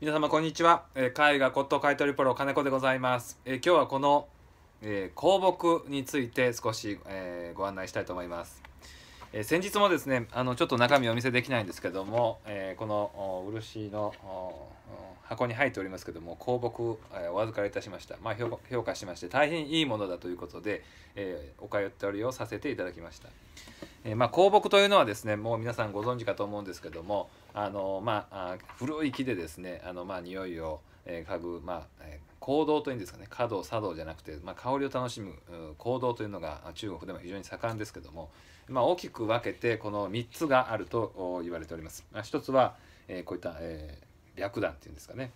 皆様こんにちは、えー、絵画骨董買取プロ金子でございます、えー、今日はこの、えー、香木について少し、えー、ご案内したいと思います、え先日もですねあのちょっと中身お見せできないんですけども、えこの漆の箱に入っておりますけども香木、えお預かりいたしました、まあ、評価しまして大変いいものだということで、えお買い取りをさせていただきましたえー、まあ、香木というのはですねもう皆さんご存知かと思うんですけどもあの、まあ、あ古い木でですねあの、まあ、匂いを、えー、嗅ぐ、まあえー、行動というんですかね華道茶道じゃなくて、まあ、香りを楽しむ行動というのが中国でも非常に盛んですけども、まあ、大きく分けてこの3つがあると言われております。まあ、1つは、えー、こういった、えー、白檀っていうんですかね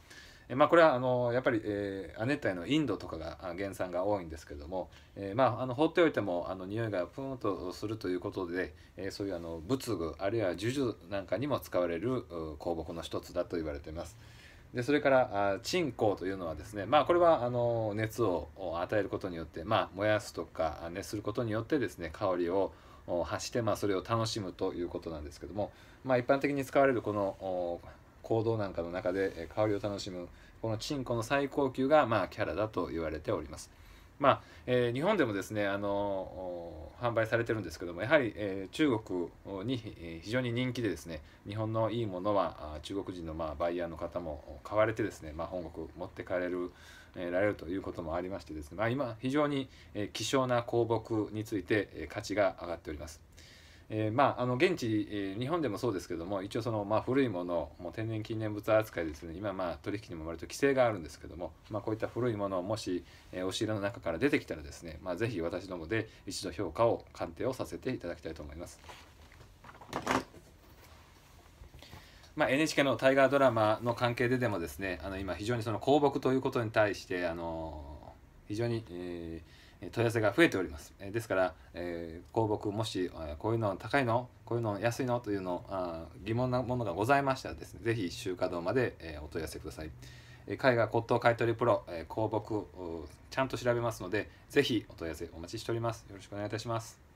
まあ、これはあのやっぱり、え亜熱帯のインドとかが原産が多いんですけども、えー、まあ、あの放っておいてもあの匂いがプンとするということで、えー、そういうあの仏具あるいは呪術なんかにも使われる香木の一つだと言われています。でそれから鎮香というのはですねまあこれはあの熱を与えることによってまあ、燃やすとか熱することによってですね香りを発してまあそれを楽しむということなんですけどもまあ一般的に使われるこの行動なんかの中で香りを楽しむこのチンコの最高級がまあキャラだと言われております。まあえー、日本でもですねあの販売されてるんですけどもやはり、えー、中国に、え非常に人気でですね日本のいいものは中国人の、まあ、バイヤーの方も買われてですね、まあ、本国持ってかれる、えられるということもありましてですね、まあ、今非常に、え希少な香木について、え価値が上がっております。えー、まあ、あの現地、えー、日本でもそうですけども一応その、まあ、古いものもう天然記念物扱いですね今、まあ、取引にも割と規制があるんですけども、まあ、こういった古いものをもし、えー、押し入れの中から出てきたらですね、まあ、ぜひ私どもで一度評価を鑑定をさせていただきたいと思います。まあ、NHK の大河ドラマの関係ででもですねあの今非常にその公木ということに対してあの非常に、えー、問い合わせが増えております。ですから、えー、公募もしこういうの高いのこういうの安いのというのあ疑問なものがございましたらですね、ぜひ集荷堂まで、えお問い合わせください。絵画骨董買取プロ、えー、公ちゃんと調べますので、ぜひお問い合わせお待ちしております。よろしくお願いいたします。